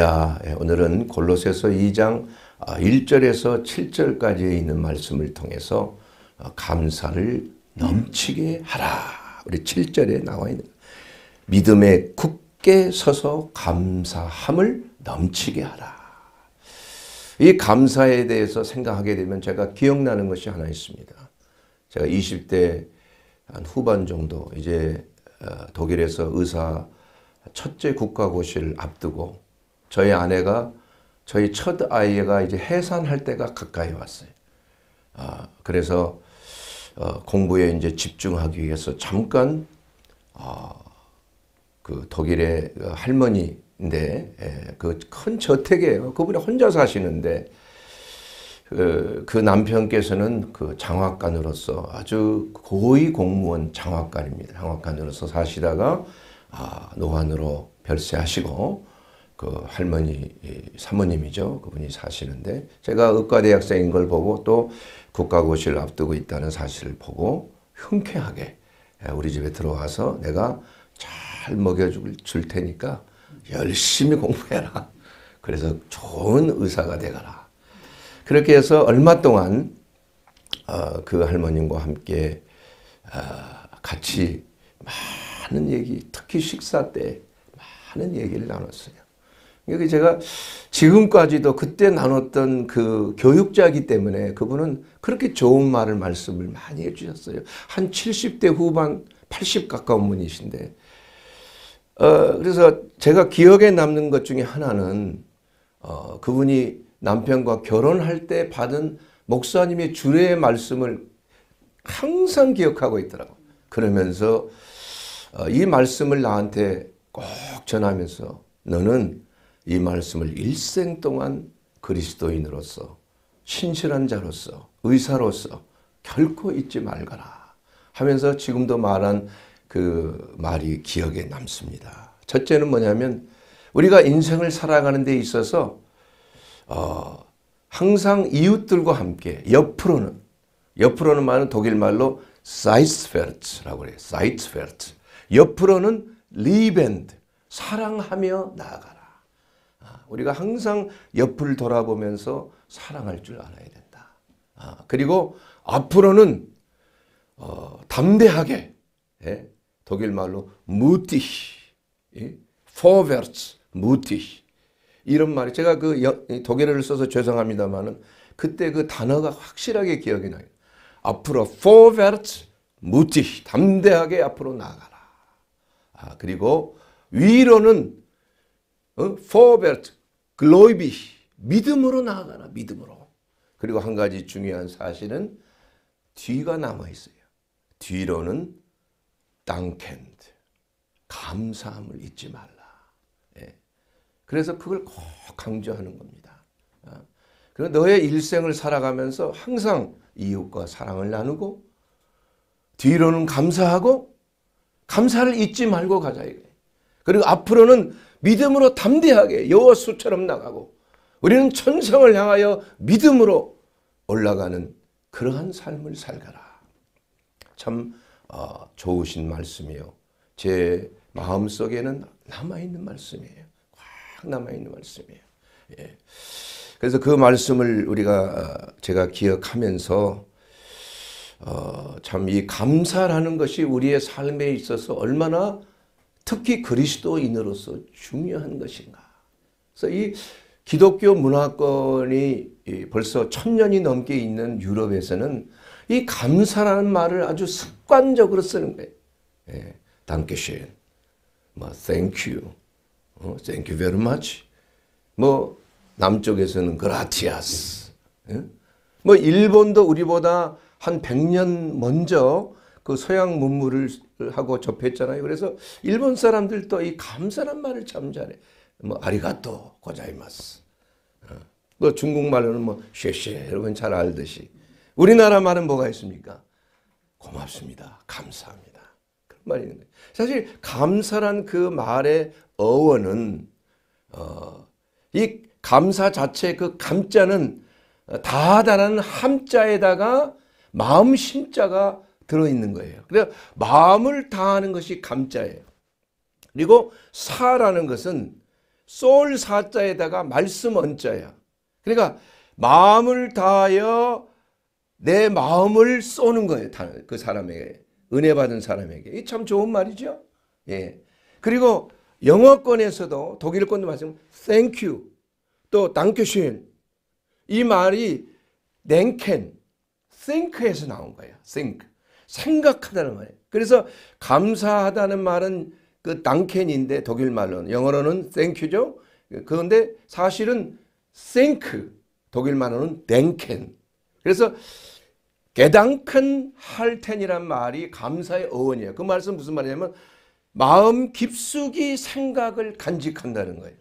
자, 예, 오늘은 골로새서 2장 1절에서 아, 7절까지 있는 말씀을 통해서 어, 감사를 넘치게 하라. 우리 7절에 나와 있는 믿음에 굳게 서서 감사함을 넘치게 하라. 이 감사에 대해서 생각하게 되면 제가 기억나는 것이 하나 있습니다. 제가 20대 한 후반 정도 이제 어, 독일에서 의사 첫째 국가고시를 앞두고 저희 아내가 저희 첫 아이가 이제 해산할 때가 가까이 왔어요. 아, 그래서 어, 공부에 이제 집중하기 위해서 잠깐 어, 그 독일의 그 할머니인데 예, 그큰 저택이에요. 그분이 혼자 사시는데 그, 그 남편께서는 그 장학관으로서 아주 고위 공무원 장학관입니다. 장학관으로서 사시다가 아, 노환으로 별세하시고 그 할머니 사모님이죠. 그분이 사시는데 제가 의과대학생인 걸 보고 또 국가고시를 앞두고 있다는 사실을 보고 흔쾌하게 예, 우리 집에 들어와서 내가 잘 먹여줄 테니까 열심히 공부해라. 그래서 좋은 의사가 되거라. 그렇게 해서 얼마 동안 어, 그 할머님과 함께 어, 같이 많은 얘기, 특히 식사 때 많은 얘기를 나눴어요. 여기 제가 지금까지도 그때 나눴던 그 교육자이기 때문에 그분은 그렇게 좋은 말을 말씀을 많이 해주셨어요. 한 70대 후반, 80 가까운 분이신데. 어, 그래서 제가 기억에 남는 것 중에 하나는 어, 그분이 남편과 결혼할 때 받은 목사님의 주례의 말씀을 항상 기억하고 있더라고. 그러면서 어, 이 말씀을 나한테 꼭 전하면서 너는 이 말씀을 일생 동안 그리스도인으로서 신실한 자로서 의사로서 결코 잊지 말거라 하면서 지금도 말한 그 말이 기억에 남습니다. 첫째는 뭐냐면 우리가 인생을 살아가는 데 있어서 어, 항상 이웃들과 함께 옆으로는 옆으로는 말은 독일 말로 사이트페르트라고그요사이트페르트 옆으로는 리벤드 사랑하며 나아가. 우리가 항상 옆을 돌아보면서 사랑할 줄 알아야 된다. 아, 그리고 앞으로는 어, 담대하게 예? 독일 말로 무티히 예? forwards 무티히 이런 말이 제가 그 독일어를 써서 죄송합니다만은 그때 그 단어가 확실하게 기억이 나요. 앞으로 forwards 무티 담대하게 앞으로 나가라. 아, 그리고 위로는 어? forward, glory, 믿음으로 나아가라, 믿음으로. 그리고 한 가지 중요한 사실은 뒤가 남아있어요. 뒤로는 땅캔드, 감사함을 잊지 말라. 예. 그래서 그걸 꼭 강조하는 겁니다. 아. 그리고 너의 일생을 살아가면서 항상 이웃과 사랑을 나누고 뒤로는 감사하고 감사를 잊지 말고 가자. 이게. 그리고 앞으로는 믿음으로 담대하게 여호수처럼 나가고 우리는 천성을 향하여 믿음으로 올라가는 그러한 삶을 살가라. 참 어, 좋으신 말씀이요. 제 마음속에는 남아있는 말씀이에요. 꽉 남아있는 말씀이에요. 예. 그래서 그 말씀을 우리가 어, 제가 기억하면서 어, 참 이 감사라는 것이 우리의 삶에 있어서 얼마나 특히 그리스도인으로서 중요한 것인가. 그래서 이 기독교 문화권이 벌써 천년이 넘게 있는 유럽에서는 이 감사라는 말을 아주 습관적으로 쓰는 거예요. 예. 단케쉔, 뭐 thank you, 어, thank you very much. 뭐 남쪽에서는 그라티아스. 예? 뭐 일본도 우리보다 한 100년 먼저 그 서양 문물을 하고 접했잖아요. 그래서 일본 사람들도 이 감사란 말을 참 잘해. 뭐 아리가또 고자이마스. 어. 뭐 중국말로는 뭐 쉐쉐 여러분 잘 알듯이 우리나라 말은 뭐가 있습니까? 고맙습니다. 감사합니다. 그런 말이 있는 거예요. 사실 감사란 그 말의 어원은 어, 이 감사 자체 그 감자는 다하다라는 함자에다가 마음 심자가 들어있는 거예요. 그래서 마음을 다하는 것이 감자예요. 그리고 사라는 것은 솔 사자에다가 말씀 언자야. 그러니까 마음을 다하여 내 마음을 쏘는 거예요. 그 사람에게. 은혜 받은 사람에게. 이 참 좋은 말이죠. 예. 그리고 영어권에서도 독일권도 마찬가지 thank you 또 dankeschön 이 말이 냉 think에서 나온 거예요. think. 생각하다는 말이에요. 그래서 감사하다는 말은 그 당켄인데 독일 말로는 영어로는 t 큐죠 그런데 사실은 t 크 독일 말로는 땡 e 그래서 개당큰 할텐이란 말이 감사의 어원이에요. 그 말은 무슨 말이냐면 마음 깊숙이 생각을 간직한다는 거예요.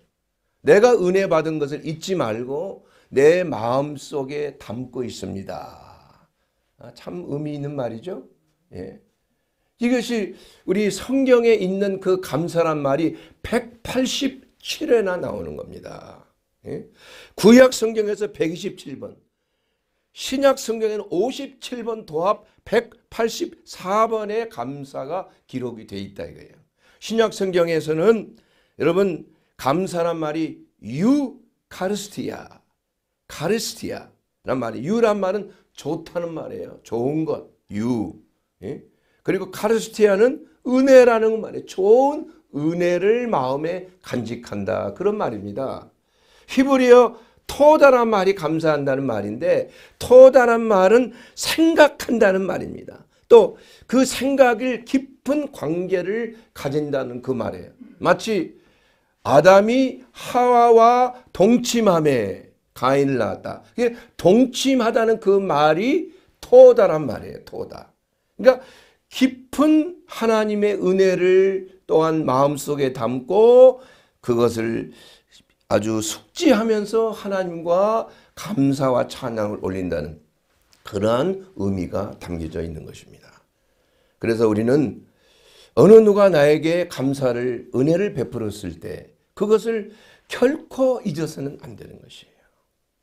내가 은혜 받은 것을 잊지 말고 내 마음 속에 담고 있습니다. 아, 참 의미 있는 말이죠. 예. 이것이 우리 성경에 있는 그 감사란 말이 187회나 나오는 겁니다. 예? 구약 성경에서 127번, 신약 성경에는 57번 도합 184번의 감사가 기록이 되 있다 이거예요. 신약 성경에서는 여러분 감사란 말이 유카르스티아, 카르스티아란 말이 유란 말은 좋다는 말이에요. 좋은 것, 유. 예? 그리고 카르스티아는 은혜라는 말에 좋은 은혜를 마음에 간직한다. 그런 말입니다. 히브리어 토다란 말이 감사한다는 말인데 토다란 말은 생각한다는 말입니다. 또 그 생각을 깊은 관계를 가진다는 그 말이에요. 마치 아담이 하와와 동침함에 가인을 낳았다. 동침하다는 그 말이 토다란 말이에요. 토다. 그러니까 깊은 하나님의 은혜를 또한 마음속에 담고 그것을 아주 숙지하면서 하나님과 감사와 찬양을 올린다는 그러한 의미가 담겨져 있는 것입니다. 그래서 우리는 어느 누가 나에게 감사를 은혜를 베풀었을 때 그것을 결코 잊어서는 안 되는 것이에요.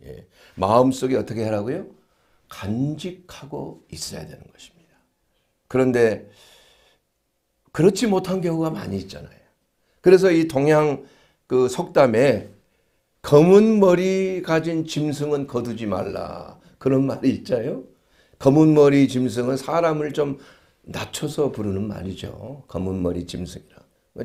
예. 마음속에 어떻게 하라고요? 간직하고 있어야 되는 것입니다. 그런데 그렇지 못한 경우가 많이 있잖아요. 그래서 이 동양 그 속담에 검은 머리 가진 짐승은 거두지 말라 그런 말이 있잖아요. 검은 머리 짐승은 사람을 좀 낮춰서 부르는 말이죠. 검은 머리 짐승이라.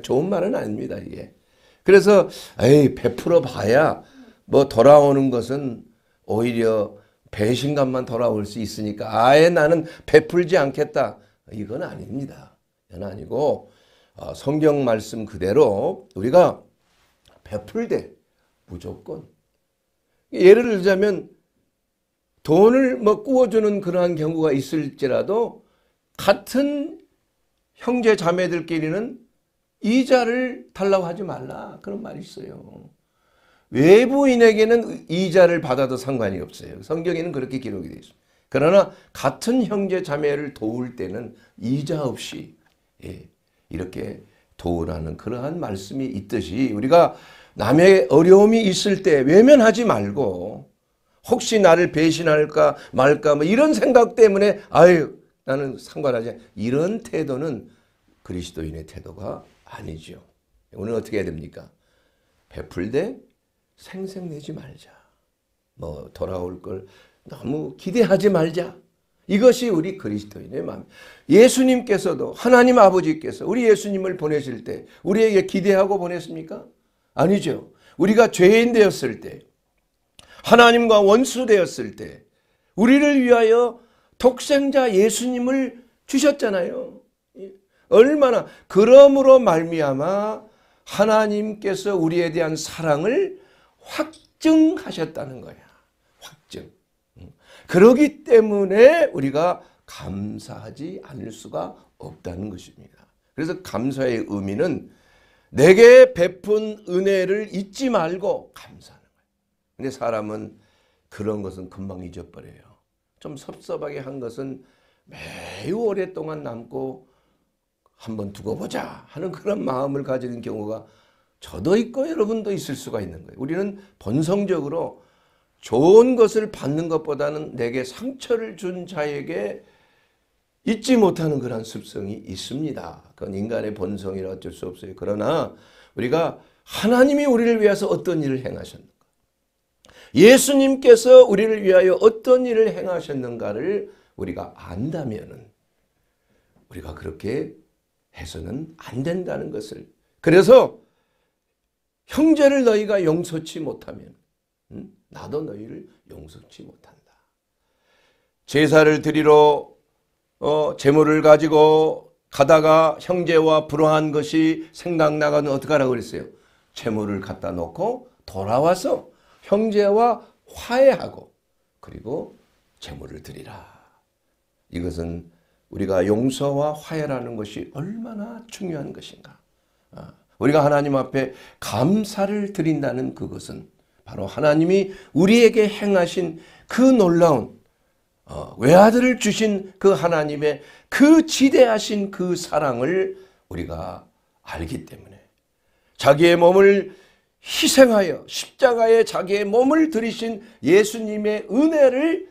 좋은 말은 아닙니다, 이게. 그래서 에이, 베풀어 봐야 뭐 돌아오는 것은 오히려 배신감만 돌아올 수 있으니까 아예 나는 베풀지 않겠다. 이건 아닙니다. 이건 아니고 어, 성경 말씀 그대로 우리가 베풀 때 무조건 예를 들자면 돈을 뭐 구워주는 그러한 경우가 있을지라도 같은 형제 자매들끼리는 이자를 달라고 하지 말라 그런 말이 있어요. 외부인에게는 이자를 받아도 상관이 없어요. 성경에는 그렇게 기록이 되어 있습니다. 그러나 같은 형제 자매를 도울 때는 이자 없이 예, 이렇게 도우라는 그러한 말씀이 있듯이 우리가 남의 어려움이 있을 때 외면하지 말고 혹시 나를 배신할까 말까 뭐 이런 생각 때문에 아유 나는 상관하지 이런 태도는 그리스도인의 태도가 아니죠. 오늘 어떻게 해야 됩니까? 베풀되 생생내지 말자. 뭐 돌아올 걸 너무 기대하지 말자. 이것이 우리 그리스도인의 마음. 예수님께서도 하나님 아버지께서 우리 예수님을 보내실 때 우리에게 기대하고 보냈습니까? 아니죠. 우리가 죄인 되었을 때 하나님과 원수 되었을 때 우리를 위하여 독생자 예수님을 주셨잖아요. 예. 얼마나 그러므로 말미암아 하나님께서 우리에 대한 사랑을 확증하셨다는 거예요. 그러기 때문에 우리가 감사하지 않을 수가 없다는 것입니다. 그래서 감사의 의미는 내게 베푼 은혜를 잊지 말고 감사하는 거예요. 근데 사람은 그런 것은 금방 잊어버려요. 좀 섭섭하게 한 것은 매우 오랫동안 남고 한번 두고 보자 하는 그런 마음을 가지는 경우가 저도 있고 여러분도 있을 수가 있는 거예요. 우리는 본성적으로 좋은 것을 받는 것보다는 내게 상처를 준 자에게 잊지 못하는 그러한 습성이 있습니다. 그건 인간의 본성이라 어쩔 수 없어요. 그러나 우리가 하나님이 우리를 위해서 어떤 일을 행하셨는가 예수님께서 우리를 위하여 어떤 일을 행하셨는가를 우리가 안다면 우리가 그렇게 해서는 안 된다는 것을 그래서 형제를 너희가 용서치 못하면 음? 나도 너희를 용서치 못한다. 제사를 드리러 어, 재물을 가지고 가다가 형제와 불화한 것이 생각나가는 어떡하라고 그랬어요. 재물을 갖다 놓고 돌아와서 형제와 화해하고 그리고 재물을 드리라. 이것은 우리가 용서와 화해라는 것이 얼마나 중요한 것인가. 아, 우리가 하나님 앞에 감사를 드린다는 그것은 바로 하나님이 우리에게 행하신 그 놀라운 어, 외아들을 주신 그 하나님의 그 지대하신 그 사랑을 우리가 알기 때문에 자기의 몸을 희생하여 십자가에 자기의 몸을 들이신 예수님의 은혜를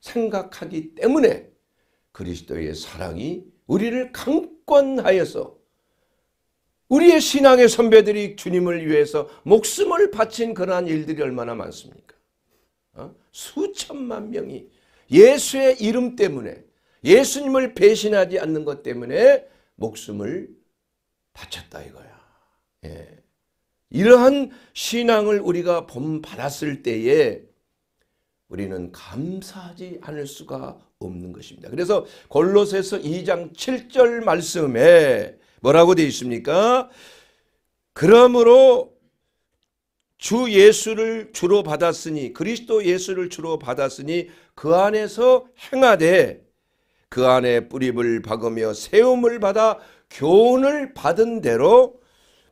생각하기 때문에 그리스도의 사랑이 우리를 강권하여서 우리의 신앙의 선배들이 주님을 위해서 목숨을 바친 그러한 일들이 얼마나 많습니까? 어? 수천만 명이 예수의 이름 때문에 예수님을 배신하지 않는 것 때문에 목숨을 바쳤다 이거야. 예. 이러한 신앙을 우리가 본받았을 때에 우리는 감사하지 않을 수가 없는 것입니다. 그래서 골로새서 2장 7절 말씀에 뭐라고 되어 있습니까? 그러므로 주 예수를 주로 받았으니 그리스도 예수를 주로 받았으니 그 안에서 행하되 그 안에 뿌림을 박으며 세움을 받아 교훈을 받은 대로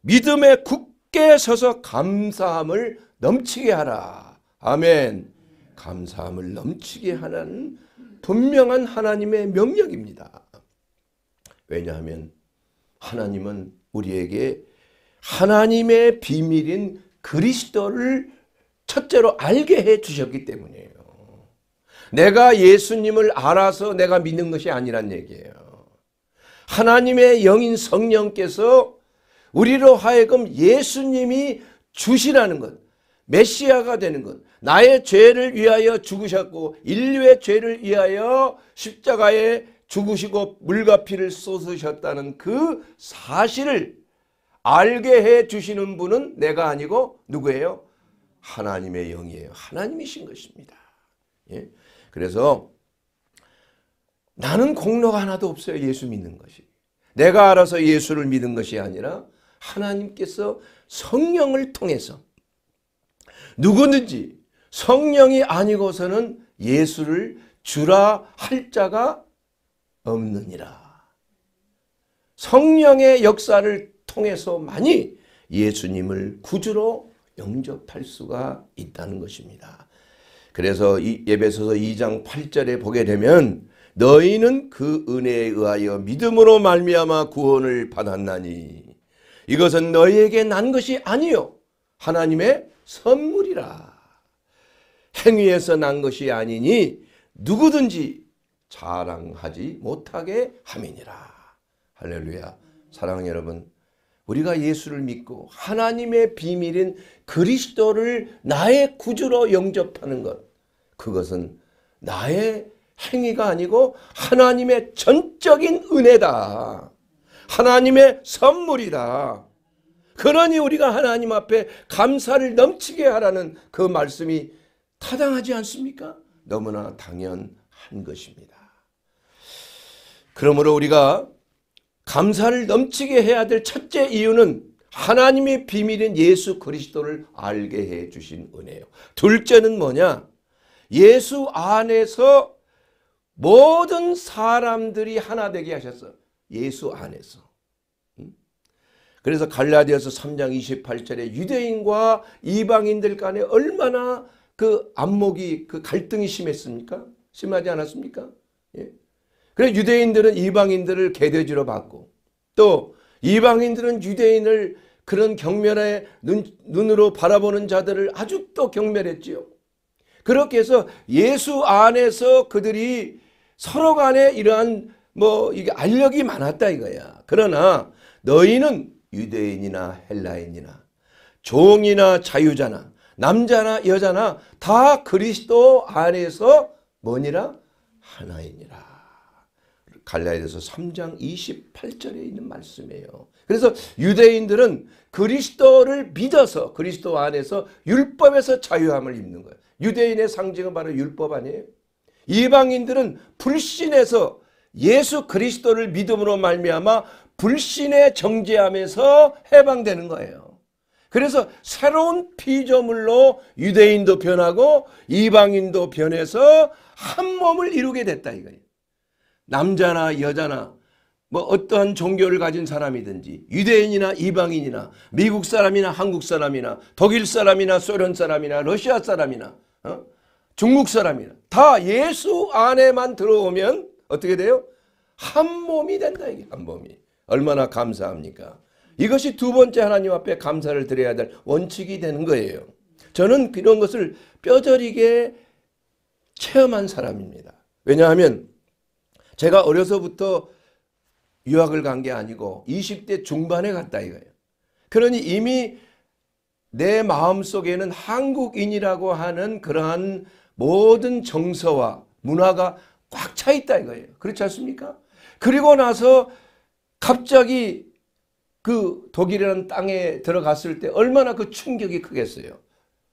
믿음에 굳게 서서 감사함을 넘치게 하라. 아멘. 감사함을 넘치게 하는 분명한 하나님의 명령입니다. 왜냐하면 하나님은 우리에게 하나님의 비밀인 그리스도를 첫째로 알게 해 주셨기 때문이에요. 내가 예수님을 알아서 내가 믿는 것이 아니란 얘기예요. 하나님의 영인 성령께서 우리로 하여금 예수님이 주시라는 것, 메시아가 되는 것, 나의 죄를 위하여 죽으셨고 인류의 죄를 위하여 십자가에 죽으시고 물과 피를 쏟으셨다는 그 사실을 알게 해 주시는 분은 내가 아니고 누구예요? 하나님의 영이에요. 하나님이신 것입니다. 예? 그래서 나는 공로가 하나도 없어요. 예수 믿는 것이. 내가 알아서 예수를 믿은 것이 아니라 하나님께서 성령을 통해서 누구든지 성령이 아니고서는 예수를 주라 할 자가 없느니라. 성령의 역사를 통해서만이 예수님을 구주로 영접할 수가 있다는 것입니다. 그래서 예배소서 2장 8절에 보게 되면 너희는 그 은혜에 의하여 믿음으로 말미암아 구원을 받았나니 이것은 너희에게 난 것이 아니요 하나님의 선물이라 행위에서 난 것이 아니니 누구든지 자랑하지 못하게 함이니라. 할렐루야. 사랑하는 여러분, 우리가 예수를 믿고 하나님의 비밀인 그리스도를 나의 구주로 영접하는 것, 그것은 나의 행위가 아니고 하나님의 전적인 은혜다. 하나님의 선물이다. 그러니 우리가 하나님 앞에 감사를 넘치게 하라는 그 말씀이 타당하지 않습니까? 너무나 당연한 것입니다. 그러므로 우리가 감사를 넘치게 해야 될 첫째 이유는 하나님의 비밀인 예수 그리스도를 알게 해 주신 은혜예요. 둘째는 뭐냐? 예수 안에서 모든 사람들이 하나 되게 하셨어. 예수 안에서. 그래서 갈라디아서 3장 28절에 유대인과 이방인들 간에 얼마나 그 안목이 그 갈등이 심했습니까? 심하지 않았습니까? 예. 그래 유대인들은 이방인들을 개돼지로 봤고 또 이방인들은 유대인을 그런 경멸의 눈, 눈으로 바라보는 자들을 아주 또 경멸했지요. 그렇게 해서 예수 안에서 그들이 서로 간에 이러한 뭐 이게 알력이 많았다 이거야. 그러나 너희는 유대인이나 헬라인이나 종이나 자유자나 남자나 여자나 다 그리스도 안에서 뭐니라 하나이니라. 갈라디아서 3장 28절에 있는 말씀이에요. 그래서 유대인들은 그리스도를 믿어서 그리스도 안에서 율법에서 자유함을 입는 거예요. 유대인의 상징은 바로 율법 아니에요. 이방인들은 불신에서 예수 그리스도를 믿음으로 말미암아 불신의 정죄함에서 해방되는 거예요. 그래서 새로운 피조물로 유대인도 변하고 이방인도 변해서 한 몸을 이루게 됐다 이거예요. 남자나 여자나 뭐 어떠한 종교를 가진 사람이든지 유대인이나 이방인이나 미국 사람이나 한국 사람이나 독일 사람이나 소련 사람이나 러시아 사람이나 어? 중국 사람이나 다 예수 안에만 들어오면 어떻게 돼요? 한 몸이 된다 이게 한 몸이 얼마나 감사합니까? 이것이 두 번째 하나님 앞에 감사를 드려야 될 원칙이 되는 거예요. 저는 이런 것을 뼈저리게 체험한 사람입니다. 왜냐하면 제가 어려서부터 유학을 간 게 아니고 20대 중반에 갔다 이거예요. 그러니 이미 내 마음속에는 한국인이라고 하는 그러한 모든 정서와 문화가 꽉 차 있다 이거예요. 그렇지 않습니까? 그리고 나서 갑자기 그 독일이라는 땅에 들어갔을 때 얼마나 그 충격이 크겠어요.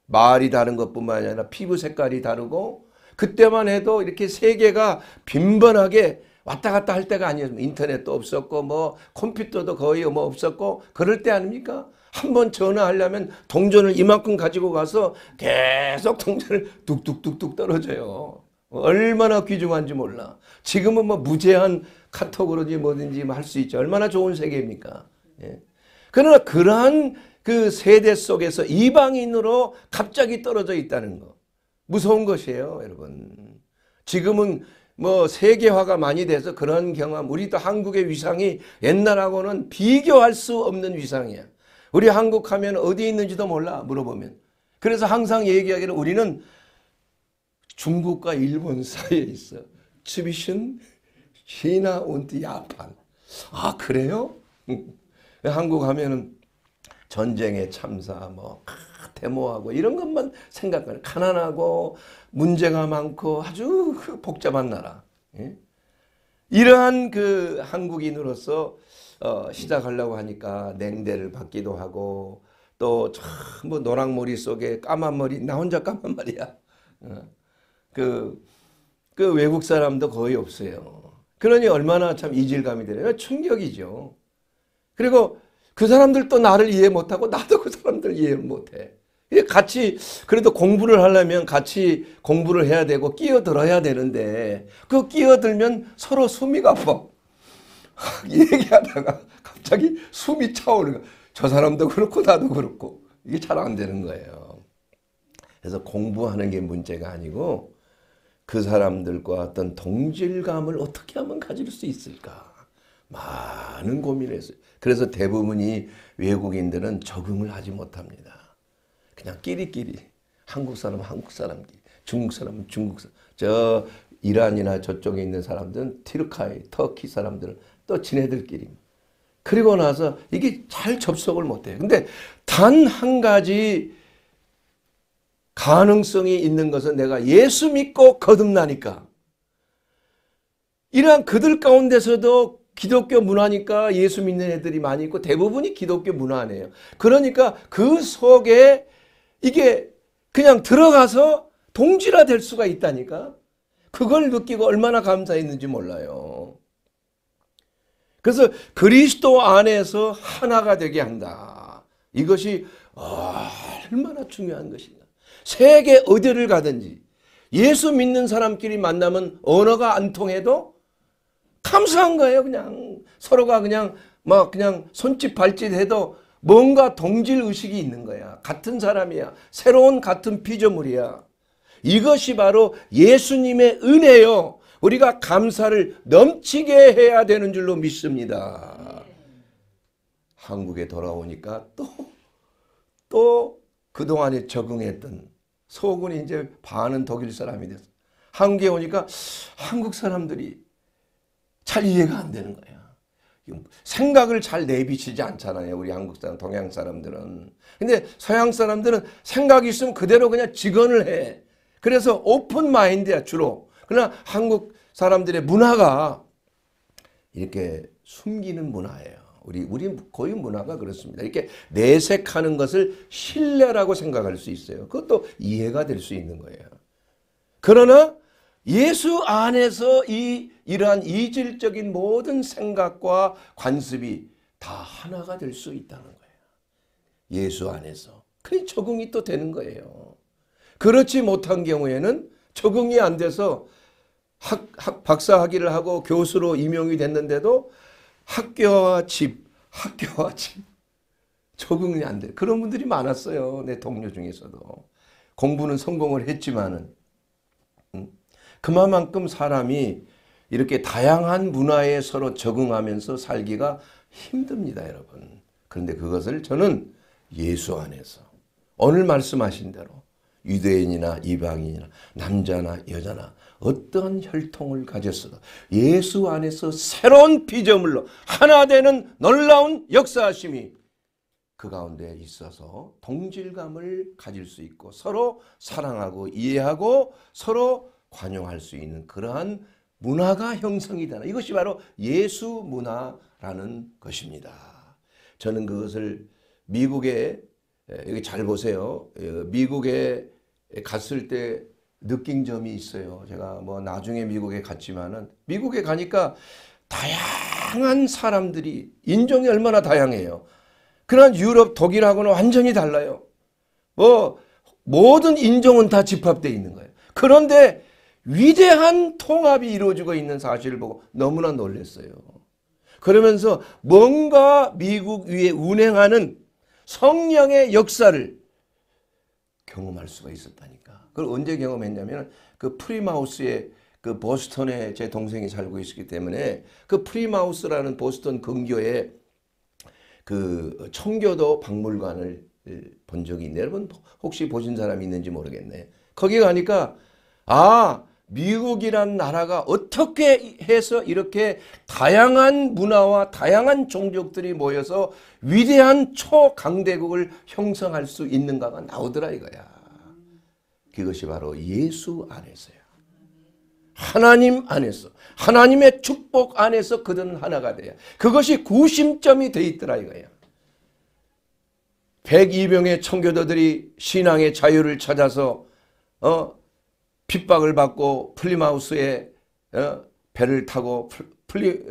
말이 다른 것뿐만 아니라 피부 색깔이 다르고 그때만 해도 이렇게 세계가 빈번하게 왔다 갔다 할 때가 아니었습니 인터넷도 없었고 뭐 컴퓨터도 거의 뭐 없었고 그럴 때 아닙니까? 한번 전화하려면 동전을 이만큼 가지고 가서 계속 동전을 뚝뚝뚝뚝 떨어져요. 얼마나 귀중한지 몰라. 지금은 뭐 무제한 카톡으로지 든 뭐든지 뭐 할수 있죠. 얼마나 좋은 세계입니까? 예. 그러나 그러한 그 세대 속에서 이방인으로 갑자기 떨어져 있다는 거. 무서운 것이에요 여러분. 지금은 뭐 세계화가 많이 돼서 그런 경험 우리도 한국의 위상이 옛날하고는 비교할 수 없는 위상이야. 우리 한국 하면 어디 있는지도 몰라 물어보면. 그래서 항상 얘기하기를 우리는 중국과 일본 사이에 있어. 츠비신 시나 온트 야판. 아 그래요? 한국 하면은 전쟁의 참사 뭐 대모하고 이런 것만 생각하는 가난하고 문제가 많고 아주 그 복잡한 나라. 예? 이러한 그 한국인으로서 어, 시작하려고 하니까 냉대를 받기도 하고 또 전부 노랑 머리 속에 까만 머리 나 혼자 까만 머리야. 그그 어. 그 외국 사람도 거의 없어요. 그러니 얼마나 참 이질감이 되냐면 충격이죠. 그리고 그 사람들 도 나를 이해 못하고 나도 그 사람들 이해를 못해. 예, 같이 그래도 공부를 하려면 같이 공부를 해야 되고 끼어들어야 되는데 그 끼어들면 서로 숨이 가빠. 얘기하다가 갑자기 숨이 차오르는 거저 사람도 그렇고 나도 그렇고 이게 잘 안 되는 거예요. 그래서 공부하는 게 문제가 아니고 그 사람들과 어떤 동질감을 어떻게 하면 가질 수 있을까 많은 고민을 했어요. 그래서 대부분이 외국인들은 적응을 하지 못합니다. 그냥 끼리끼리 한국 사람 한국 사람끼리 중국 사람은 중국 사람 저 이란이나 저쪽에 있는 사람들은 티르카이 터키 사람들은 또 지네들끼리 그리고 나서 이게 잘 접속을 못해요. 근데 단 한 가지 가능성이 있는 것은 내가 예수 믿고 거듭나니까 이러한 그들 가운데서도 기독교 문화니까 예수 믿는 애들이 많이 있고 대부분이 기독교 문화네요. 그러니까 그 속에 이게 그냥 들어가서 동질화될 수가 있다니까. 그걸 느끼고 얼마나 감사했는지 몰라요. 그래서 그리스도 안에서 하나가 되게 한다. 이것이 얼마나 중요한 것인가. 세계 어디를 가든지 예수 믿는 사람끼리 만나면 언어가 안 통해도 감사한 거예요. 그냥 서로가 그냥 막 그냥 손짓 발짓 해도 뭔가 동질 의식이 있는 거야. 같은 사람이야. 새로운 같은 피조물이야. 이것이 바로 예수님의 은혜요. 우리가 감사를 넘치게 해야 되는 줄로 믿습니다. 한국에 돌아오니까 또, 또 그동안에 적응했던 속은 이제 반은 독일 사람이 됐어. 한국에 오니까 한국 사람들이 잘 이해가 안 되는 거예요. 생각을 잘 내비치지 않잖아요. 우리 한국 사람, 동양 사람들은. 근데 서양 사람들은 생각이 있으면 그대로 그냥 직언을 해. 그래서 오픈 마인드야, 주로. 그러나 한국 사람들의 문화가 이렇게 숨기는 문화예요. 우리, 우리 거의 문화가 그렇습니다. 이렇게 내색하는 것을 신뢰라고 생각할 수 있어요. 그것도 이해가 될 수 있는 거예요. 그러나 예수 안에서 이 이러한 이질적인 모든 생각과 관습이 다 하나가 될 수 있다는 거예요. 예수 안에서. 그게 적응이 또 되는 거예요. 그렇지 못한 경우에는 적응이 안 돼서 학, 학, 박사학위를 하고 교수로 임용이 됐는데도 학교와 집, 학교와 집 적응이 안 돼. 그런 분들이 많았어요. 내 동료 중에서도. 공부는 성공을 했지만은 음? 그만큼 사람이 이렇게 다양한 문화에 서로 적응하면서 살기가 힘듭니다, 여러분. 그런데 그것을 저는 예수 안에서 오늘 말씀하신 대로 유대인이나 이방인이나 남자나 여자나 어떠 혈통을 가졌어도 예수 안에서 새로운 피조물로 하나 되는 놀라운 역사심이 그 가운데 있어서 동질감을 가질 수 있고 서로 사랑하고 이해하고 서로 관용할 수 있는 그러한 문화가 형성이 되는 이것이 바로 예수 문화라는 것입니다. 저는 그것을 미국에 여기 잘 보세요. 미국에 갔을 때 느낀 점이 있어요. 제가 뭐 나중에 미국에 갔지만은 미국에 가니까 다양한 사람들이 인종이 얼마나 다양해요. 그러나 유럽 독일하고는 완전히 달라요. 뭐 모든 인종은 다 집합되어 있는 거예요. 그런데 위대한 통합이 이루어지고 있는 사실을 보고 너무나 놀랐어요. 그러면서 뭔가 미국 위에 운행하는 성령의 역사를 경험할 수가 있었다니까. 그걸 언제 경험했냐면 그 프리마우스의 그 보스턴에 제 동생이 살고 있었기 때문에 그 프리마우스라는 보스턴 근교에 그 청교도 박물관을 본 적이 있는 여러분 혹시 보신 사람이 있는지 모르겠네. 거기 가니까 아 미국이란 나라가 어떻게 해서 이렇게 다양한 문화와 다양한 종족들이 모여서 위대한 초강대국을 형성할 수 있는가가 나오더라 이거야. 그것이 바로 예수 안에서야. 하나님 안에서 하나님의 축복 안에서 그들은 하나가 돼야. 그것이 구심점이 돼 있더라 이거야. 102명의 청교도들이 신앙의 자유를 찾아서 어 핍박을 받고 플리마우스에 어? 배를 타고 플리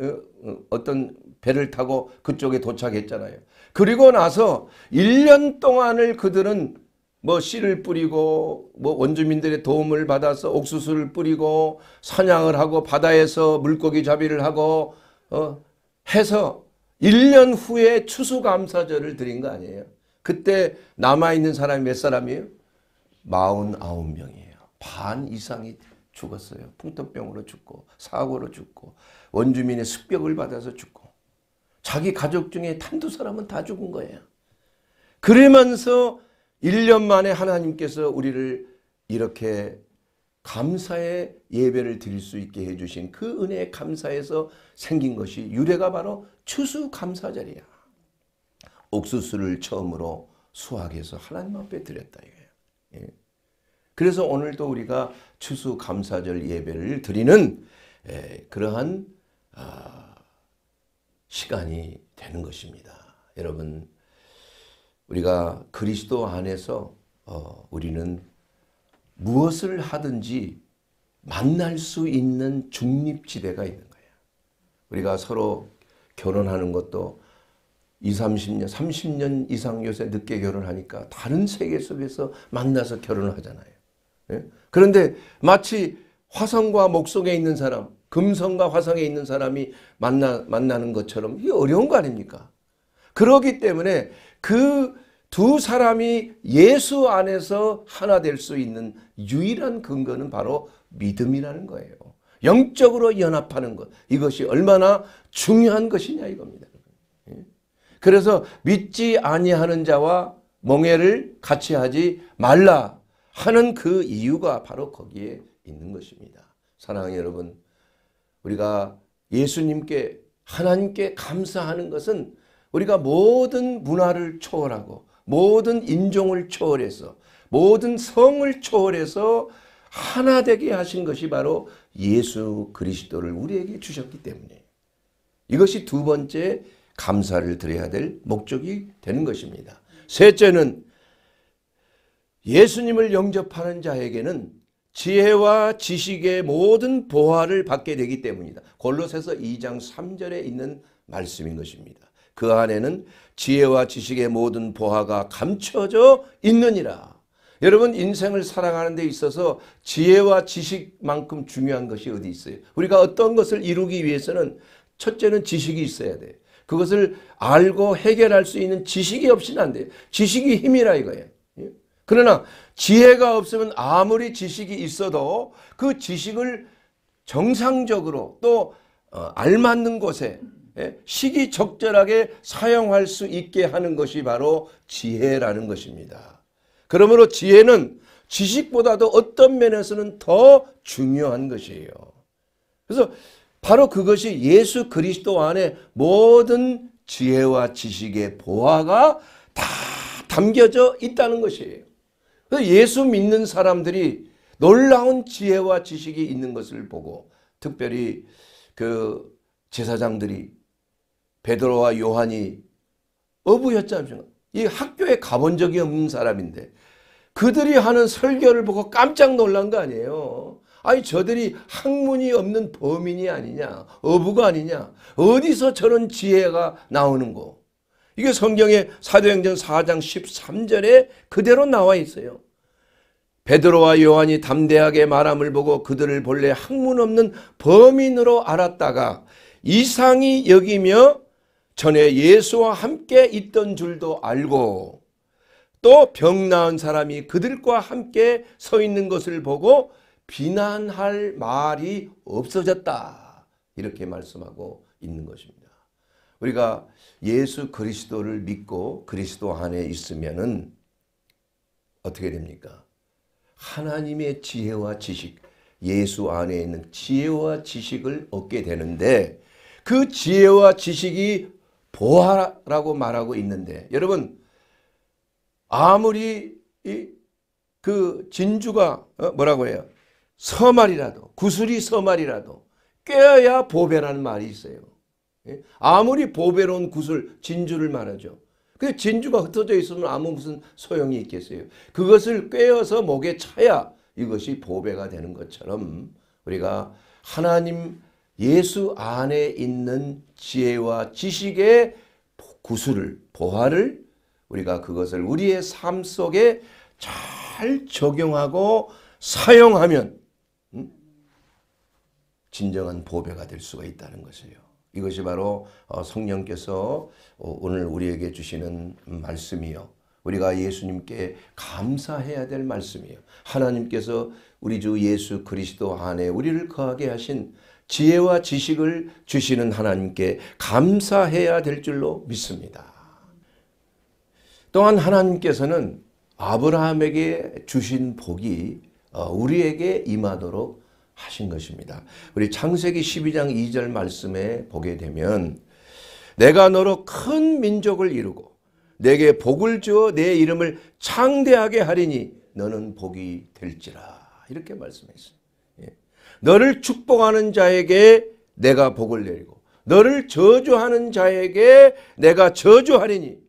어, 어 떤 배를 타고 그쪽에 도착했잖아요. 그리고 나서 1년 동안을 그들은 뭐 씨를 뿌리고 뭐 원주민들의 도움을 받아서 옥수수를 뿌리고 사냥을 하고 바다에서 물고기 잡이를 하고 어, 해서 1년 후에 추수감사절을 드린 거 아니에요. 그때 남아있는 사람이 몇 사람이에요? 49명이에요. 반 이상이 죽었어요. 풍토병으로 죽고 사고로 죽고 원주민의 습격을 받아서 죽고 자기 가족 중에 한두 사람은 다 죽은 거예요. 그러면서 1년 만에 하나님께서 우리를 이렇게 감사의 예배를 드릴 수 있게 해주신 그 은혜의 감사에서 생긴 것이 유래가 바로 추수감사절이야. 옥수수를 처음으로 수확해서 하나님 앞에 드렸다. 이거야. 그래서 오늘도 우리가 추수감사절 예배를 드리는 에, 그러한 아, 시간이 되는 것입니다. 여러분 우리가 그리스도 안에서 어, 우리는 무엇을 하든지 만날 수 있는 중립지대가 있는 거예요. 우리가 서로 결혼하는 것도 20, 30년, 30년 이상 요새 늦게 결혼하니까 다른 세계 속에서 만나서 결혼을 하잖아요. 예? 그런데 마치 화성과 목성에 있는 사람, 금성과 화성에 있는 사람이 만나, 만나는 것처럼 이게 어려운 거 아닙니까? 그러기 때문에 그 두 사람이 예수 안에서 하나 될 수 있는 유일한 근거는 바로 믿음이라는 거예요. 영적으로 연합하는 것. 이것이 얼마나 중요한 것이냐 이겁니다. 예? 그래서 믿지 아니하는 자와 멍해를 같이 하지 말라 하는 그 이유가 바로 거기에 있는 것입니다. 사랑하는 여러분, 우리가 예수님께 하나님께 감사하는 것은 우리가 모든 문화를 초월하고 모든 인종을 초월해서 모든 성을 초월해서 하나 되게 하신 것이 바로 예수 그리스도를 우리에게 주셨기 때문에 이것이 두 번째 감사를 드려야 될 목적이 되는 것입니다. 셋째는 예수님을 영접하는 자에게는 지혜와 지식의 모든 보화를 받게 되기 때문이다. 골로새서 2장 3절에 있는 말씀인 것입니다. 그 안에는 지혜와 지식의 모든 보화가 감춰져 있느니라. 여러분 인생을 살아가는 데 있어서 지혜와 지식만큼 중요한 것이 어디 있어요? 우리가 어떤 것을 이루기 위해서는 첫째는 지식이 있어야 돼. 그것을 알고 해결할 수 있는 지식이 없이는 안 돼. 지식이 힘이라 이거예요. 그러나 지혜가 없으면 아무리 지식이 있어도 그 지식을 정상적으로 또 어, 알맞는 곳에 예, 시기적절하게 사용할 수 있게 하는 것이 바로 지혜라는 것입니다. 그러므로 지혜는 지식보다도 어떤 면에서는 더 중요한 것이에요. 그래서 바로 그것이 예수 그리스도 안에 모든 지혜와 지식의 보화가 다 담겨져 있다는 것이에요. 그 예수 믿는 사람들이 놀라운 지혜와 지식이 있는 것을 보고 특별히 그 제사장들이 베드로와 요한이 어부였지 않습니까? 이 학교에 가본 적이 없는 사람인데 그들이 하는 설교를 보고 깜짝 놀란 거 아니에요. 아니 저들이 학문이 없는 범인이 아니냐 어부가 아니냐 어디서 저런 지혜가 나오는 거 이게 성경의 사도행전 4장 13절에 그대로 나와 있어요. 베드로와 요한이 담대하게 말함을 보고 그들을 본래 학문 없는 범인으로 알았다가 이상히 여기며 전에 예수와 함께 있던 줄도 알고 또 병 나은 사람이 그들과 함께 서 있는 것을 보고 비난할 말이 없어졌다. 이렇게 말씀하고 있는 것입니다. 우리가 예수 그리스도를 믿고 그리스도 안에 있으면은 어떻게 됩니까? 하나님의 지혜와 지식, 예수 안에 있는 지혜와 지식을 얻게 되는데 그 지혜와 지식이 보화라고 말하고 있는데 여러분 아무리 그 진주가 어, 뭐라고 해요? 서말이라도 구슬이 서말이라도 깨어야 보배라는 말이 있어요. 예? 아무리 보배로운 구슬 진주를 말하죠. 그 진주가 흩어져 있으면 아무 무슨 소용이 있겠어요. 그것을 꿰어서 목에 차야 이것이 보배가 되는 것처럼 우리가 하나님 예수 안에 있는 지혜와 지식의 구슬을 보화를 우리가 그것을 우리의 삶 속에 잘 적용하고 사용하면 음? 진정한 보배가 될 수가 있다는 것이에요. 이것이 바로 어, 성령께서 어, 오늘 우리에게 주시는 말씀이요. 우리가 예수님께 감사해야 될 말씀이요. 하나님께서 우리 주 예수 그리스도 안에 우리를 거하게 하신 지혜와 지식을 주시는 하나님께 감사해야 될 줄로 믿습니다. 또한 하나님께서는 아브라함에게 주신 복이 어, 우리에게 임하도록 하신 것입니다. 우리 창세기 12장 2절 말씀에 보게 되면 내가 너로 큰 민족을 이루고 내게 복을 주어 내 이름을 창대하게 하리니 너는 복이 될지라 이렇게 말씀했어요. 예. 너를 축복하는 자에게 내가 복을 내리고 너를 저주하는 자에게 내가 저주하리니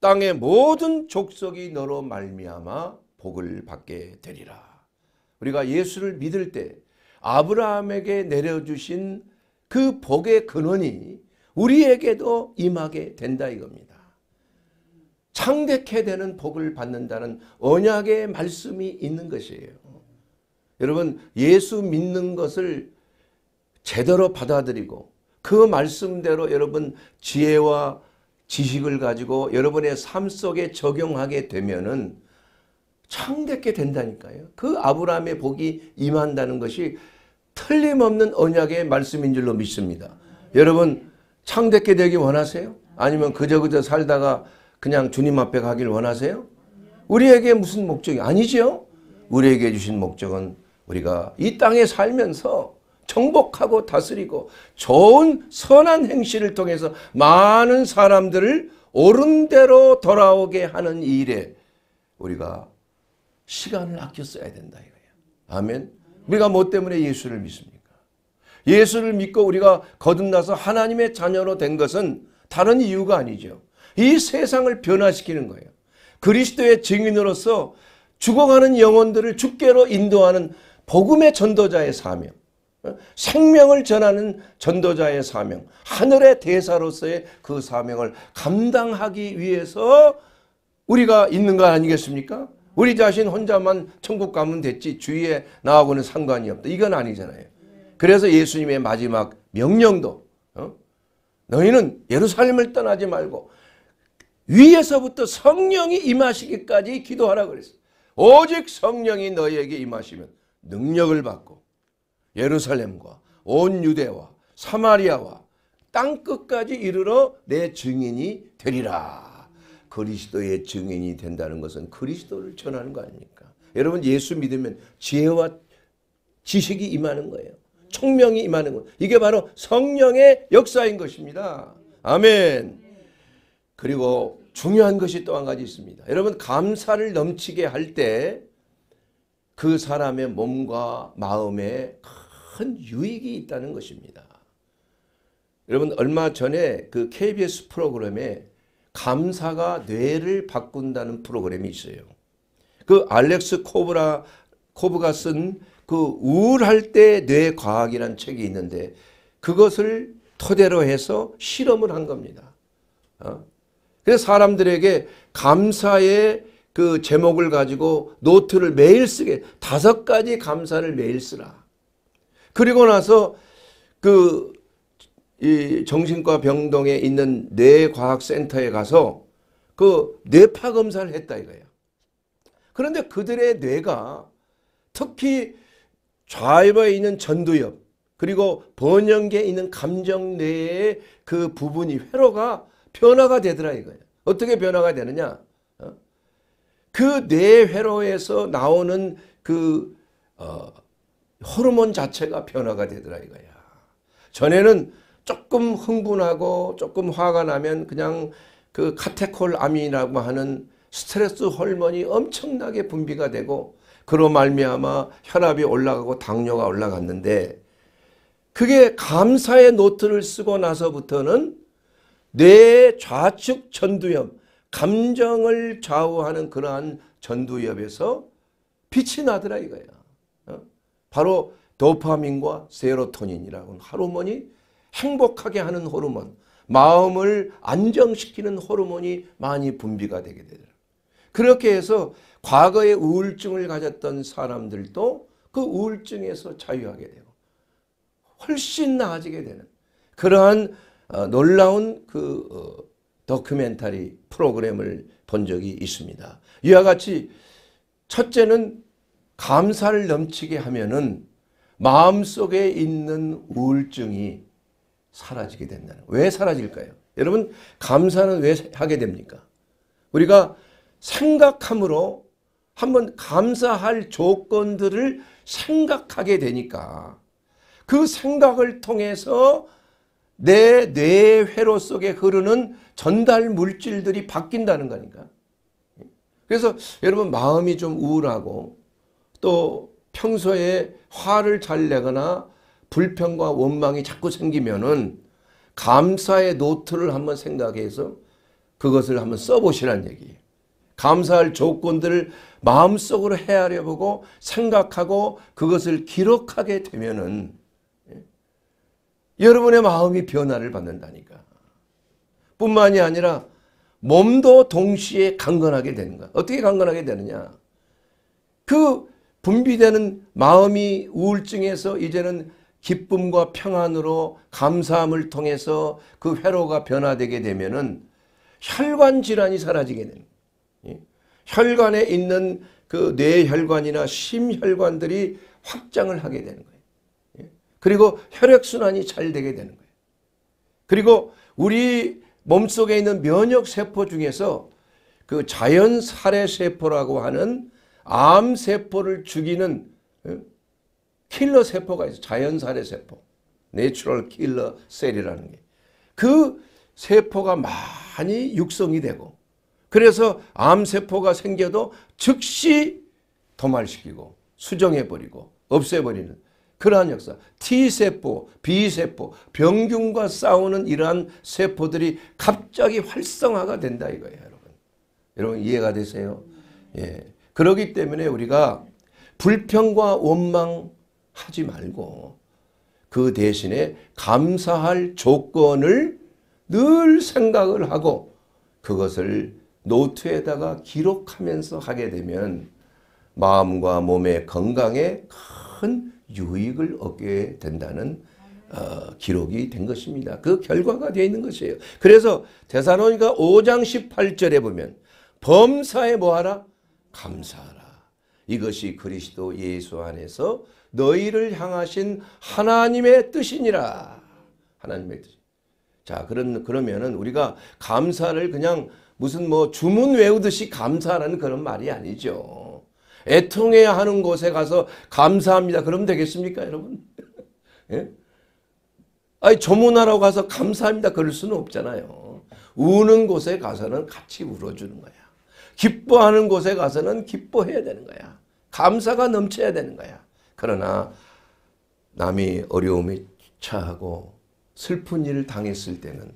땅의 모든 족속이 너로 말미암아 복을 받게 되리라. 우리가 예수를 믿을 때 아브라함에게 내려주신 그 복의 근원이 우리에게도 임하게 된다 이겁니다. 창대케 되는 복을 받는다는 언약의 말씀이 있는 것이에요. 여러분 예수 믿는 것을 제대로 받아들이고 그 말씀대로 여러분 지혜와 지식을 가지고 여러분의 삶 속에 적용하게 되면은 창대케 된다니까요. 그 아브라함의 복이 임한다는 것이 틀림없는 언약의 말씀인 줄로 믿습니다. 여러분 창대케 되기 원하세요? 아니면 그저그저 살다가 그냥 주님 앞에 가길 원하세요? 우리에게 무슨 목적이 아니죠? 우리에게 주신 목적은 우리가 이 땅에 살면서 정복하고 다스리고 좋은 선한 행실을 통해서 많은 사람들을 옳은 대로 돌아오게 하는 일에 우리가 시간을 아껴 써야 된다 이거예요. 아멘. 우리가 뭐 때문에 예수를 믿습니까? 예수를 믿고 우리가 거듭나서 하나님의 자녀로 된 것은 다른 이유가 아니죠. 이 세상을 변화시키는 거예요. 그리스도의 증인으로서 죽어가는 영혼들을 주께로 인도하는 복음의 전도자의 사명, 생명을 전하는 전도자의 사명, 하늘의 대사로서의 그 사명을 감당하기 위해서 우리가 있는 거 아니겠습니까? 우리 자신 혼자만 천국 가면 됐지 주위에 나하고는 상관이 없다. 이건 아니잖아요. 그래서 예수님의 마지막 명령도 어? 너희는 예루살렘을 떠나지 말고 위에서부터 성령이 임하시기까지 기도하라 그랬어. 오직 성령이 너희에게 임하시면 능력을 받고 예루살렘과 온 유대와 사마리아와 땅 끝까지 이르러 내 증인이 되리라. 그리스도의 증인이 된다는 것은 그리스도를 전하는 거 아닙니까? 여러분 예수 믿으면 지혜와 지식이 임하는 거예요. 총명이 임하는 거 이게 바로 성령의 역사인 것입니다. 아멘. 그리고 중요한 것이 또 한 가지 있습니다. 여러분 감사를 넘치게 할 때 그 사람의 몸과 마음에 큰 유익이 있다는 것입니다. 여러분 얼마 전에 그 KBS 프로그램에 감사가 뇌를 바꾼다는 프로그램이 있어요. 그 알렉스 코브라 코브가 쓴 그 우울할 때 뇌 과학이라는 책이 있는데 그것을 토대로 해서 실험을 한 겁니다. 어? 그래서 사람들에게 감사의 그 제목을 가지고 노트를 매일 쓰게 다섯 가지 감사를 매일 쓰라. 그리고 나서 그이 정신과 병동에 있는 뇌과학센터에 가서 그 뇌파 검사를 했다 이거예요. 그런데 그들의 뇌가 특히 좌이에 있는 전두엽 그리고 번영계에 있는 감정뇌의 그 부분이 회로가 변화가 되더라 이거예요. 어떻게 변화가 되느냐? 어? 그 뇌회로에서 나오는 그 어, 호르몬 자체가 변화가 되더라 이거야. 전에는 조금 흥분하고 조금 화가 나면 그냥 그 카테콜 아민이라고 하는 스트레스 호르몬이 엄청나게 분비가 되고 그로 말미암아 혈압이 올라가고 당뇨가 올라갔는데 그게 감사의 노트를 쓰고 나서부터는 뇌 좌측 전두엽 감정을 좌우하는 그러한 전두엽에서 빛이 나더라 이거야. 어? 바로 도파민과 세로토닌이라고 하는 호르몬이 행복하게 하는 호르몬, 마음을 안정시키는 호르몬이 많이 분비가 되게 되죠. 그렇게 해서 과거에 우울증을 가졌던 사람들도 그 우울증에서 자유하게 되고 훨씬 나아지게 되는 그러한 어, 놀라운 그 어, 다큐멘터리 프로그램을 본 적이 있습니다. 이와 같이 첫째는 감사를 넘치게 하면은 마음속에 있는 우울증이 사라지게 된다는 거예요. 왜 사라질까요? 여러분 감사는 왜 하게 됩니까? 우리가 생각함으로 한번 감사할 조건들을 생각하게 되니까 그 생각을 통해서 내뇌 회로 속에 흐르는 전달 물질들이 바뀐다는 거니까. 그래서 여러분 마음이 좀 우울하고 또 평소에 화를 잘 내거나 불평과 원망이 자꾸 생기면은 감사의 노트를 한번 생각해서 그것을 한번 써보시란 얘기예요. 감사할 조건들을 마음속으로 헤아려 보고 생각하고 그것을 기록하게 되면은 예, 여러분의 마음이 변화를 받는다니까. 뿐만이 아니라 몸도 동시에 강건하게 되는 거야. 어떻게 강건하게 되느냐. 그 분비되는 마음이 우울증에서 이제는 기쁨과 평안으로 감사함을 통해서 그 회로가 변화되게 되면은 혈관 질환이 사라지게 되는 예? 혈관에 있는 그 뇌혈관이나 심혈관들이 확장을 하게 되는 거예요. 예? 그리고 혈액순환이 잘 되게 되는 거예요. 그리고 우리 몸속에 있는 면역세포 중에서 그 자연살해세포라고 하는 암세포를 죽이는 예? 킬러 세포가 있어 자연살해 세포. 내추럴 킬러 셀이라는 게. 그 세포가 많이 육성이 되고 그래서 암세포가 생겨도 즉시 도말시키고 수정해버리고 없애버리는 그러한 역사. T세포, B세포, 병균과 싸우는 이러한 세포들이 갑자기 활성화가 된다 이거예요. 여러분. 여러분 이해가 되세요? 예. 그러기 때문에 우리가 불평과 원망, 하지 말고 그 대신에 감사할 조건을 늘 생각을 하고 그것을 노트에다가 기록하면서 하게 되면 마음과 몸의 건강에 큰 유익을 얻게 된다는 어, 기록이 된 것입니다. 그 결과가 되어 있는 것이에요. 그래서 대사로니까 5장 18절에 보면 범사에 뭐하라? 감사하라. 이것이 그리스도 예수 안에서 너희를 향하신 하나님의 뜻이니라. 하나님의 뜻. 자, 그런 그러면은 우리가 감사를 그냥 무슨 뭐 주문 외우듯이 감사하는 그런 말이 아니죠. 애통해야 하는 곳에 가서 감사합니다. 그럼 되겠습니까, 여러분? 예? 아니, 조문하러 가서 감사합니다. 그럴 수는 없잖아요. 우는 곳에 가서는 같이 울어주는 거야. 기뻐하는 곳에 가서는 기뻐해야 되는 거야. 감사가 넘쳐야 되는 거야. 그러나 남이 어려움에 처하고 슬픈 일을 당했을 때는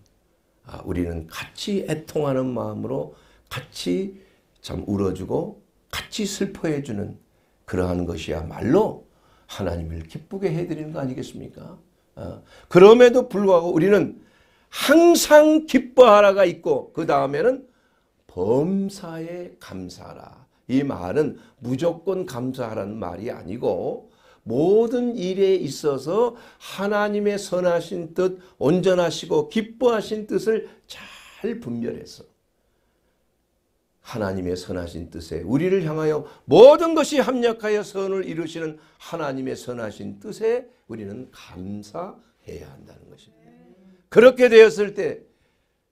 아, 우리는 같이 애통하는 마음으로 같이 참 울어주고 같이 슬퍼해주는 그러한 것이야말로 하나님을 기쁘게 해드리는 거 아니겠습니까? 어, 그럼에도 불구하고 우리는 항상 기뻐하라가 있고 그 다음에는 범사에 감사라. 하이 말은 무조건 감사하라는 말이 아니고 모든 일에 있어서 하나님의 선하신 뜻, 온전하시고 기뻐하신 뜻을 잘 분별해서 하나님의 선하신 뜻에 우리를 향하여 모든 것이 합력하여 선을 이루시는 하나님의 선하신 뜻에 우리는 감사해야 한다는 것입니다. 그렇게 되었을 때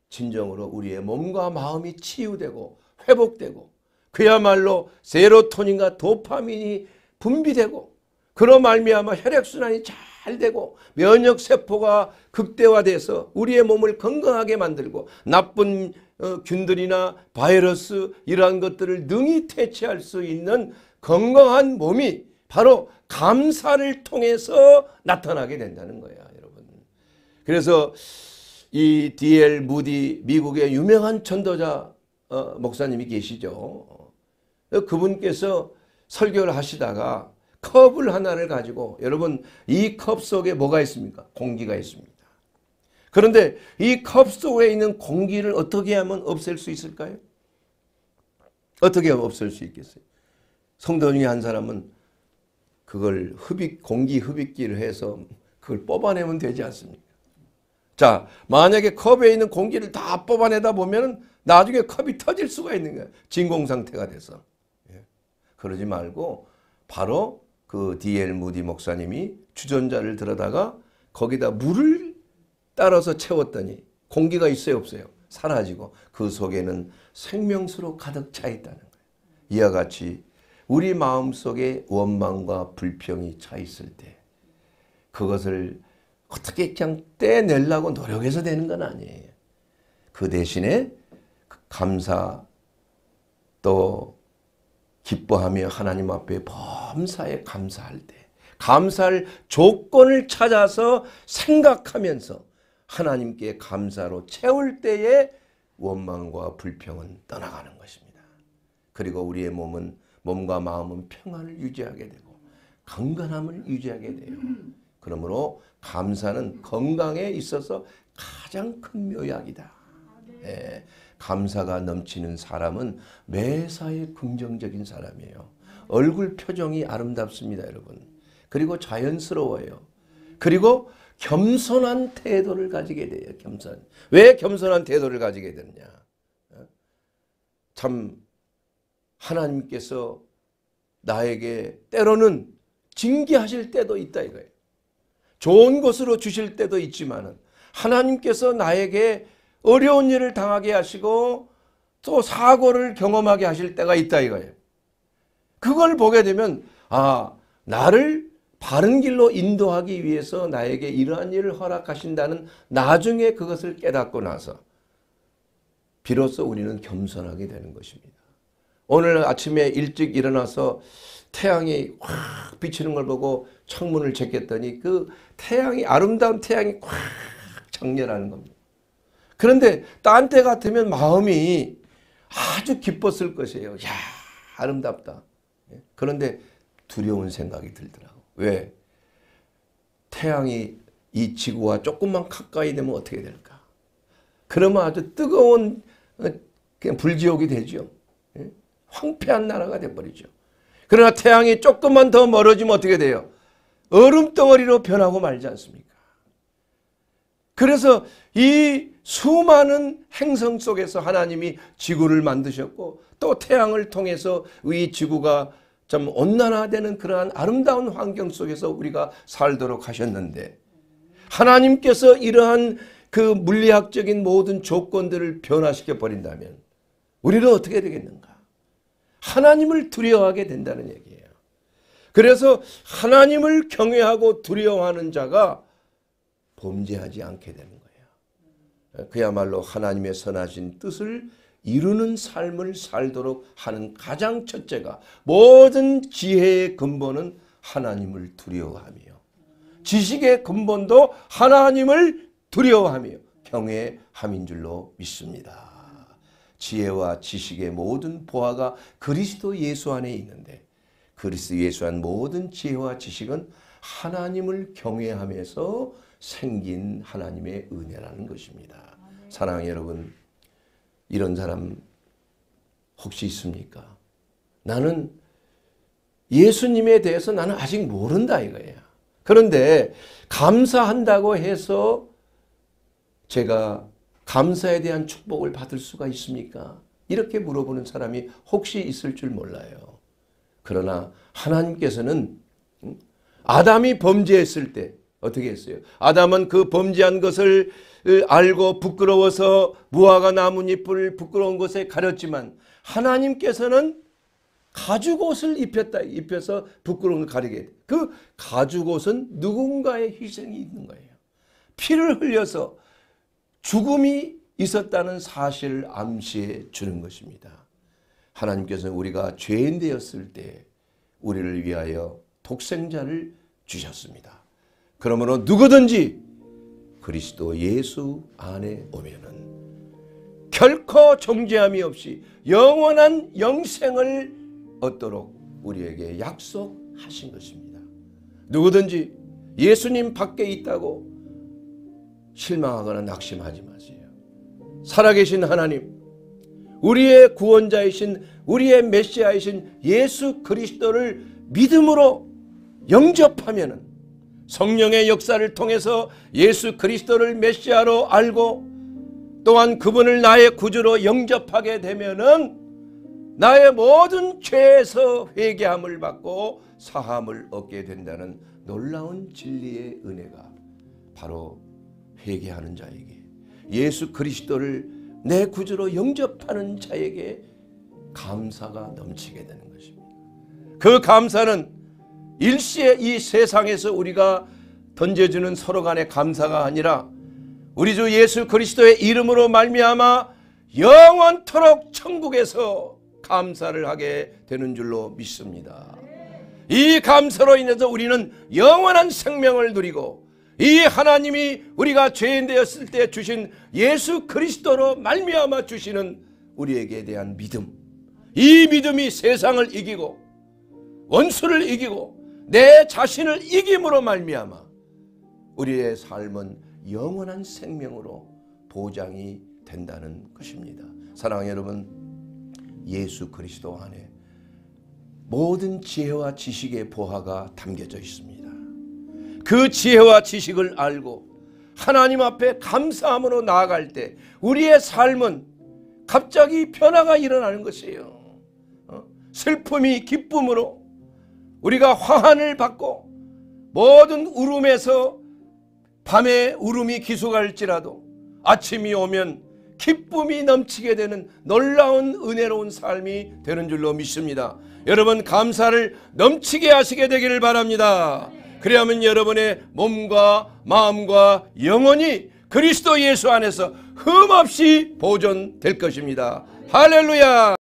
진정으로 우리의 몸과 마음이 치유되고 회복되고 그야말로 세로토닌과 도파민이 분비되고 그런 말미암아 혈액순환이 잘 되고 면역세포가 극대화돼서 우리의 몸을 건강하게 만들고 나쁜 어, 균들이나 바이러스 이러한 것들을 능히 퇴치할 수 있는 건강한 몸이 바로 감사를 통해서 나타나게 된다는 거야 여러분. 그래서 이 D.L. 무디 미국의 유명한 천도자 어, 목사님이 계시죠. 그분께서 설교를 하시다가 컵을 하나를 가지고 여러분 이 컵 속에 뭐가 있습니까? 공기가 있습니다. 그런데 이 컵 속에 있는 공기를 어떻게 하면 없앨 수 있을까요? 어떻게 없앨 수 있겠어요? 성도 중에 한 사람은 그걸 흡입 공기 흡입기를 해서 그걸 뽑아내면 되지 않습니까? 자, 만약에 컵에 있는 공기를 다 뽑아내다 보면 나중에 컵이 터질 수가 있는 거예요. 진공 상태가 돼서. 예. 그러지 말고 바로 그 D.L. 무디 목사님이 주전자를 들어다가 거기다 물을 따라서 채웠더니 공기가 있어요 없어요? 사라지고 그 속에는 생명수로 가득 차 있다는 거예요. 이와 같이 우리 마음속에 원망과 불평이 차 있을 때 그것을 어떻게 그냥 떼내려고 노력해서 되는 건 아니에요. 그 대신에 그 감사 또 기뻐하며 하나님 앞에 범사에 감사할 때 감사할 조건을 찾아서 생각하면서 하나님께 감사로 채울 때에 원망과 불평은 떠나가는 것입니다. 그리고 우리의 몸은 몸과 마음은 평안을 유지하게 되고 건강함을 유지하게 돼요. 그러므로 감사는 건강에 있어서 가장 큰 묘약이다. 예. 감사가 넘치는 사람은 매사에 긍정적인 사람이에요. 얼굴 표정이 아름답습니다, 여러분. 그리고 자연스러워요. 그리고 겸손한 태도를 가지게 돼요. 겸손. 왜 겸손한 태도를 가지게 되느냐? 어? 참 하나님께서 나에게 때로는 징계하실 때도 있다 이거예요. 좋은 곳으로 주실 때도 있지만 하나님께서 나에게 어려운 일을 당하게 하시고 또 사고를 경험하게 하실 때가 있다 이거예요. 그걸 보게 되면 아 나를 바른 길로 인도하기 위해서 나에게 이러한 일을 허락하신다는 나중에 그것을 깨닫고 나서 비로소 우리는 겸손하게 되는 것입니다. 오늘 아침에 일찍 일어나서 태양이 확 비치는 걸 보고 창문을 제꼈더니 그 태양이 아름다운 태양이 확 장렬하는 겁니다. 그런데 딴 때 같으면 마음이 아주 기뻤을 것이에요. 야 아름답다. 예? 그런데 두려운 생각이 들더라고. 왜? 태양이 이 지구와 조금만 가까이 되면 어떻게 될까? 그러면 아주 뜨거운 어, 그냥 불지옥이 되죠. 예? 황폐한 나라가 돼버리죠. 그러나 태양이 조금만 더 멀어지면 어떻게 돼요? 얼음덩어리로 변하고 말지 않습니까? 그래서 이 수많은 행성 속에서 하나님이 지구를 만드셨고 또 태양을 통해서 이 지구가 좀 온난화되는 그러한 아름다운 환경 속에서 우리가 살도록 하셨는데 하나님께서 이러한 그 물리학적인 모든 조건들을 변화시켜 버린다면 우리는 어떻게 되겠는가? 하나님을 두려워하게 된다는 얘기예요. 그래서 하나님을 경외하고 두려워하는 자가 범죄하지 않게 됩니다. 그야말로 하나님의 선하신 뜻을 이루는 삶을 살도록 하는 가장 첫째가 모든 지혜의 근본은 하나님을 두려워하며 지식의 근본도 하나님을 두려워하며 경외함인 줄로 믿습니다. 지혜와 지식의 모든 보화가 그리스도 예수 안에 있는데 그리스도 예수 안 모든 지혜와 지식은 하나님을 경외하면서 생긴 하나님의 은혜라는 것입니다. 사랑 여러분, 이런 사람 혹시 있습니까? 나는 예수님에 대해서 나는 아직 모른다 이거예요. 그런데 감사한다고 해서 제가 감사에 대한 축복을 받을 수가 있습니까? 이렇게 물어보는 사람이 혹시 있을 줄 몰라요. 그러나 하나님께서는 아담이 범죄했을 때 어떻게 했어요? 아담은 그 범죄한 것을 어, 알고 부끄러워서 무화과 나뭇잎을 부끄러운 곳에 가렸지만 하나님께서는 가죽옷을 입혔다 입혀서 부끄러움을 가리게 그 가죽옷은 누군가의 희생이 있는 거예요. 피를 흘려서 죽음이 있었다는 사실을 암시해 주는 것입니다. 하나님께서는 우리가 죄인 되었을 때 우리를 위하여 독생자를 주셨습니다. 그러므로 누구든지 그리스도 예수 안에 오면은 결코 정죄함이 없이 영원한 영생을 얻도록 우리에게 약속하신 것입니다. 누구든지 예수님 밖에 있다고 실망하거나 낙심하지 마세요. 살아계신 하나님, 우리의 구원자이신 우리의 메시아이신 예수 그리스도를 믿음으로 영접하면은 성령의 역사를 통해서 예수 그리스도를 메시아로 알고 또한 그분을 나의 구주로 영접하게 되면은 나의 모든 죄에서 회개함을 받고 사함을 얻게 된다는 놀라운 진리의 은혜가 바로 회개하는 자에게 예수 그리스도를 내 구주로 영접하는 자에게 감사가 넘치게 되는 것입니다. 그 감사는 일시에 이 세상에서 우리가 던져주는 서로 간의 감사가 아니라 우리 주 예수 그리스도의 이름으로 말미암아 영원토록 천국에서 감사를 하게 되는 줄로 믿습니다. 이 감사로 인해서 우리는 영원한 생명을 누리고 이 하나님이 우리가 죄인 되었을 때 주신 예수 그리스도로 말미암아 주시는 우리에게 대한 믿음 이 믿음이 세상을 이기고 원수를 이기고 내 자신을 이김으로 말미암아 우리의 삶은 영원한 생명으로 보장이 된다는 것입니다. 사랑하 여러분 예수 그리스도 안에 모든 지혜와 지식의 보화가 담겨져 있습니다. 그 지혜와 지식을 알고 하나님 앞에 감사함으로 나아갈 때 우리의 삶은 갑자기 변화가 일어나는 것이에요. 어? 슬픔이 기쁨으로 우리가 화환을 받고 모든 울음에서 밤에 울음이 기속할지라도 아침이 오면 기쁨이 넘치게 되는 놀라운 은혜로운 삶이 되는 줄로 믿습니다. 여러분 감사를 넘치게 하시게 되기를 바랍니다. 그래야만 여러분의 몸과 마음과 영혼이 그리스도 예수 안에서 흠없이 보존될 것입니다. 할렐루야!